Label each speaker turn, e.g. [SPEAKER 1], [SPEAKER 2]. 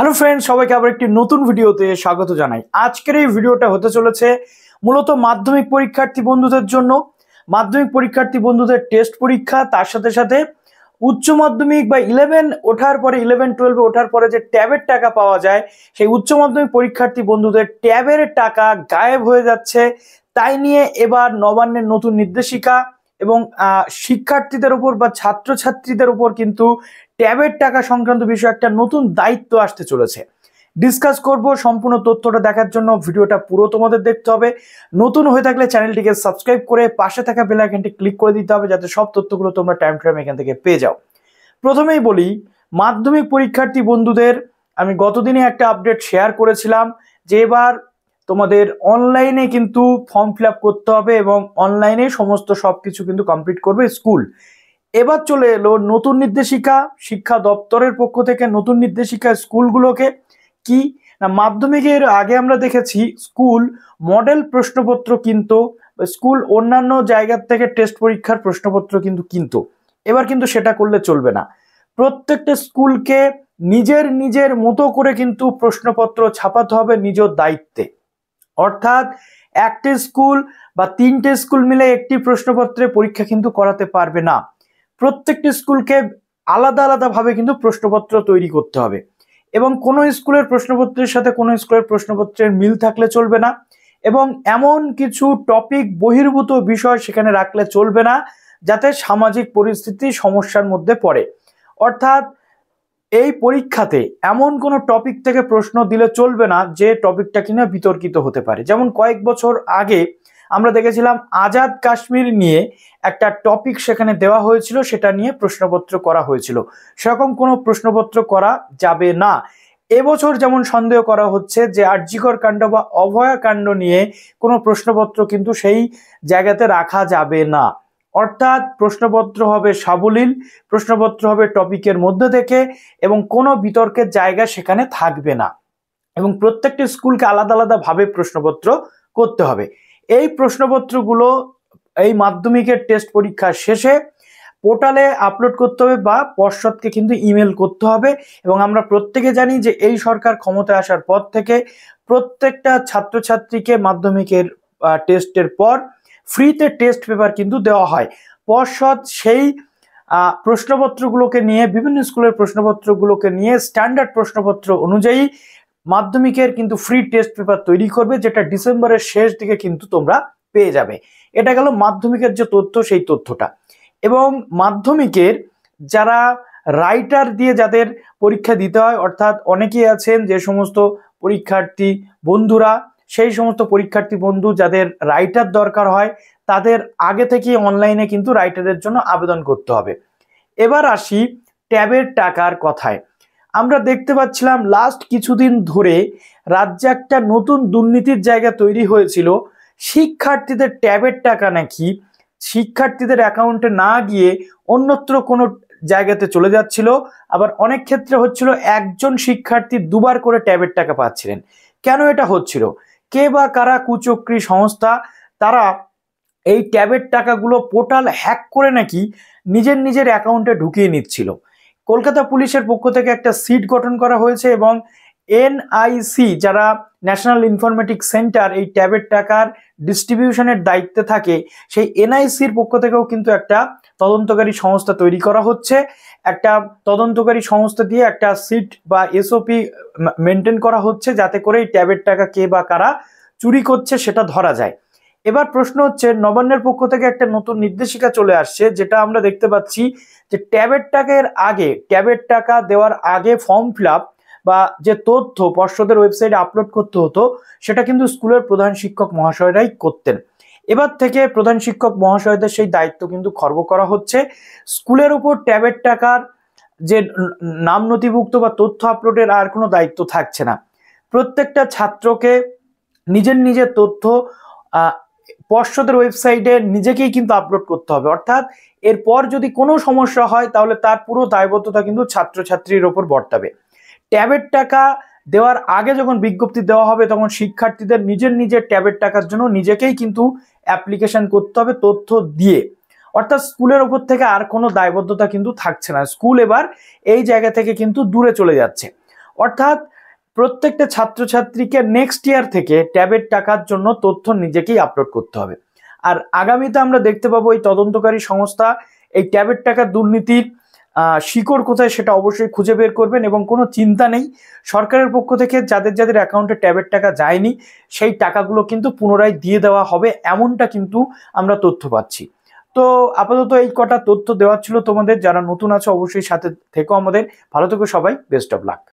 [SPEAKER 1] hello friend সবাইকে আবার একটি নতুন ভিডিওতে স্বাগত জানাই আজকের এই ভিডিওটা হতে চলেছে মূলত মাধ্যমিক পরীক্ষার্থী বন্ধুদের জন্য মাধ্যমিক পরীক্ষার্থী বন্ধুদের টেস্ট পরীক্ষা তার সাথে সাথে উচ্চ মাধ্যমিক বা ইলেভেন ওঠার পরে ইলেভেন টুয়েলভে ওঠার পরে যে ট্যাবের টাকা পাওয়া যায় সেই উচ্চ মাধ্যমিক পরীক্ষার্থী বন্ধুদের ট্যাবের টাকা গায়েব হয়ে যাচ্ছে তাই নিয়ে এবার নবান্নের নতুন নির্দেশিকা এবং শিক্ষার্থীদের উপর বা ছাত্রছাত্রীদের উপর কিন্তু ট্যাবের টাকা সংক্রান্ত বিষয়ে একটা নতুন দায়িত্ব আসতে চলেছে ডিসকাস করব সম্পূর্ণ তথ্যটা দেখার জন্য ভিডিওটা পুরো তোমাদের দেখতে হবে নতুন হয়ে থাকলে চ্যানেলটিকে সাবস্ক্রাইব করে পাশে থাকা বেল আইকনটি ক্লিক করে দিতে হবে যাতে সব তথ্যগুলো তোমরা টাইম টাইম এখান থেকে পেয়ে যাও প্রথমেই বলি মাধ্যমিক পরীক্ষার্থী বন্ধুদের আমি গতদিনে একটা আপডেট শেয়ার করেছিলাম যে এবার তোমাদের অনলাইনে কিন্তু ফর্ম ফিল করতে হবে এবং অনলাইনে সমস্ত সব কিছু কিন্তু কমপ্লিট করবে স্কুল এবার চলে এলো নতুন নির্দেশিকা শিক্ষা দপ্তরের পক্ষ থেকে নতুন নির্দেশিকা স্কুলগুলোকে কি না মাধ্যমিকের আগে আমরা দেখেছি স্কুল মডেল প্রশ্নপত্র কিন্তু স্কুল অন্যান্য জায়গার থেকে টেস্ট পরীক্ষার প্রশ্নপত্র কিন্তু কিন্ত এবার কিন্তু সেটা করলে চলবে না প্রত্যেকটা স্কুলকে নিজের নিজের মতো করে কিন্তু প্রশ্নপত্র ছাপাতে হবে নিজ দায়িত্বে অর্থাৎ একটি স্কুল বা তিনটে স্কুল মিলে একটি প্রশ্নপত্রে পরীক্ষা কিন্তু করাতে পারবে না প্রত্যেকটি স্কুলকে আলাদা আলাদাভাবে কিন্তু প্রশ্নপত্র তৈরি করতে হবে এবং কোনো স্কুলের প্রশ্নপত্রের সাথে কোনো স্কুলের প্রশ্নপত্রের মিল থাকলে চলবে না এবং এমন কিছু টপিক বহির্ভূত বিষয় সেখানে রাখলে চলবে না যাতে সামাজিক পরিস্থিতি সমস্যার মধ্যে পড়ে অর্থাৎ এই পরীক্ষাতে এমন কোনো টপিক থেকে প্রশ্ন দিলে চলবে না যে টপিকটা কিনা বিতর্কিত হতে পারে যেমন কয়েক বছর আগে আমরা দেখেছিলাম আজাদ কাশ্মীর নিয়ে একটা টপিক সেখানে দেওয়া হয়েছিল সেটা নিয়ে প্রশ্নপত্র করা হয়েছিল সেরকম কোনো প্রশ্নপত্র করা যাবে না এবছর যেমন সন্দেহ করা হচ্ছে যে আর্যিকর কাণ্ড বা অভয়া কাণ্ড নিয়ে কোনো প্রশ্নপত্র কিন্তু সেই জায়গাতে রাখা যাবে না অর্থাৎ প্রশ্নপত্র হবে সাবলীল প্রশ্নপত্র হবে টপিকের মধ্যে থেকে এবং কোনো বিতর্কের জায়গা সেখানে থাকবে না এবং প্রত্যেকটি স্কুলকে আলাদা আলাদাভাবে প্রশ্নপত্র করতে হবে এই প্রশ্নপত্রগুলো এই মাধ্যমিকের টেস্ট পরীক্ষার শেষে পোর্টালে আপলোড করতে হবে বা পর্ষদকে কিন্তু ইমেল করতে হবে এবং আমরা প্রত্যেকে জানি যে এই সরকার ক্ষমতায় আসার পর থেকে প্রত্যেকটা ছাত্রছাত্রীকে মাধ্যমিকের টেস্টের পর ফ্রিতে টেস্ট পেপার কিন্তু দেওয়া হয় পর্ষদ সেই প্রশ্নপত্রগুলোকে নিয়ে বিভিন্ন স্কুলের প্রশ্নপত্রগুলোকে নিয়ে স্ট্যান্ডার্ড প্রশ্নপত্র অনুযায়ী মাধ্যমিকের কিন্তু ফ্রি টেস্ট পেপার তৈরি করবে যেটা ডিসেম্বরের শেষ দিকে কিন্তু তোমরা পেয়ে যাবে এটা গেল মাধ্যমিকের যে তথ্য সেই তথ্যটা এবং মাধ্যমিকের যারা রাইটার দিয়ে যাদের পরীক্ষা দিতে হয় অর্থাৎ অনেকেই আছেন যে সমস্ত পরীক্ষার্থী বন্ধুরা সেই সমস্ত পরীক্ষার্থী বন্ধু যাদের রাইটার দরকার হয় তাদের আগে থেকে অনলাইনে কিন্তু রাইটারের জন্য আবেদন করতে হবে এবার আসি ট্যাবের টাকার কথায় আমরা দেখতে পাচ্ছিলাম লাস্ট কিছুদিন ধরে রাজ্যে একটা নতুন দুর্নীতির জায়গা তৈরি হয়েছিল শিক্ষার্থীদের ট্যাবের টাকা নাকি শিক্ষার্থীদের অ্যাকাউন্টে না গিয়ে অন্যত্র কোনো জায়গাতে চলে যাচ্ছিল আবার অনেক ক্ষেত্রে হচ্ছিল একজন শিক্ষার্থী দুবার করে ট্যাবের টাকা পাচ্ছিলেন কেন এটা হচ্ছিল কে বা কারা কুচক্রি সংস্থা তারা এই ট্যাবের টাকাগুলো পোর্টাল হ্যাক করে নাকি নিজের নিজের অ্যাকাউন্টে ঢুকিয়ে নিচ্ছিল কলকাতা পুলিশের পক্ষ থেকে একটা সিট গঠন করা হয়েছে এবং এনআইসি যারা ন্যাশনাল ইনফরমেটিক সেন্টার এই ট্যাবের টাকার ডিস্ট্রিবিউশনের দায়িত্বে থাকে সেই এনআইসির পক্ষ থেকেও কিন্তু একটা তদন্তকারী সংস্থা তৈরি করা হচ্ছে একটা তদন্তকারী সংস্থা দিয়ে একটা সিট বা এসওপি মেনটেন করা হচ্ছে যাতে করে এই ট্যাবের টাকা কে বা কারা চুরি করছে সেটা ধরা যায় এবার প্রশ্ন হচ্ছে নবান্নের পক্ষ থেকে একটা নতুন নির্দেশিকা চলে আসছে যেটা আমরা দেখতে পাচ্ছি যে ট্যাবের টাকার আগে ট্যাবের টাকা দেওয়ার আগে ফর্ম ফিল বা যে তথ্য পর্ষদের ওয়েবসাইটে আপলোড করতে হতো সেটা কিন্তু স্কুলের প্রধান শিক্ষক মহাশয়রাই করতেন এবার থেকে প্রধান শিক্ষক মহাশয়দের সেই দায়িত্ব কিন্তু খর্ব করা হচ্ছে স্কুলের উপর ট্যাবের টাকার যে নাম নথিভুক্ত বা তথ্য আপলোডের আর কোনো দায়িত্ব থাকছে না প্রত্যেকটা ছাত্রকে নিজের নিজের তথ্য পর্ষদের ওয়েবসাইটে নিজেকেই কিন্তু আপলোড করতে হবে অর্থাৎ এরপর যদি কোনো সমস্যা হয় তাহলে তার পুরো দায়বদ্ধতা কিন্তু ছাত্রছাত্রীর ওপর বর্তাবে ট্যাবের টাকা দেওয়ার আগে যখন বিজ্ঞপ্তি দেওয়া হবে তখন শিক্ষার্থীদের নিজের নিজের ট্যাবের টাকার জন্য নিজেকেই কিন্তু অ্যাপ্লিকেশন করতে হবে তথ্য দিয়ে অর্থাৎ স্কুলের ওপর থেকে আর কোনো দায়বদ্ধতা কিন্তু থাকছে না স্কুল এবার এই জায়গা থেকে কিন্তু দূরে চলে যাচ্ছে অর্থাৎ প্রত্যেকটা ছাত্রছাত্রীকে নেক্সট ইয়ার থেকে ট্যাবের টাকার জন্য তথ্য নিজেকেই আপলোড করতে হবে আর আগামীতে আমরা দেখতে পাবো এই তদন্তকারী সংস্থা এই ট্যাবের টাকা দুর্নীতির শিকড় কোথায় সেটা অবশ্যই খুঁজে বের করবেন এবং কোনো চিন্তা নেই সরকারের পক্ষ থেকে যাদের যাদের অ্যাকাউন্টে ট্যাবের টাকা যায়নি সেই টাকাগুলো কিন্তু পুনরায় দিয়ে দেওয়া হবে এমনটা কিন্তু আমরা তথ্য পাচ্ছি তো আপাতত এই কটা তথ্য দেওয়া ছিল তোমাদের যারা নতুন আছো অবশ্যই সাথে থেকো আমাদের ভালো থেকো সবাই বেস্ট অফ লাক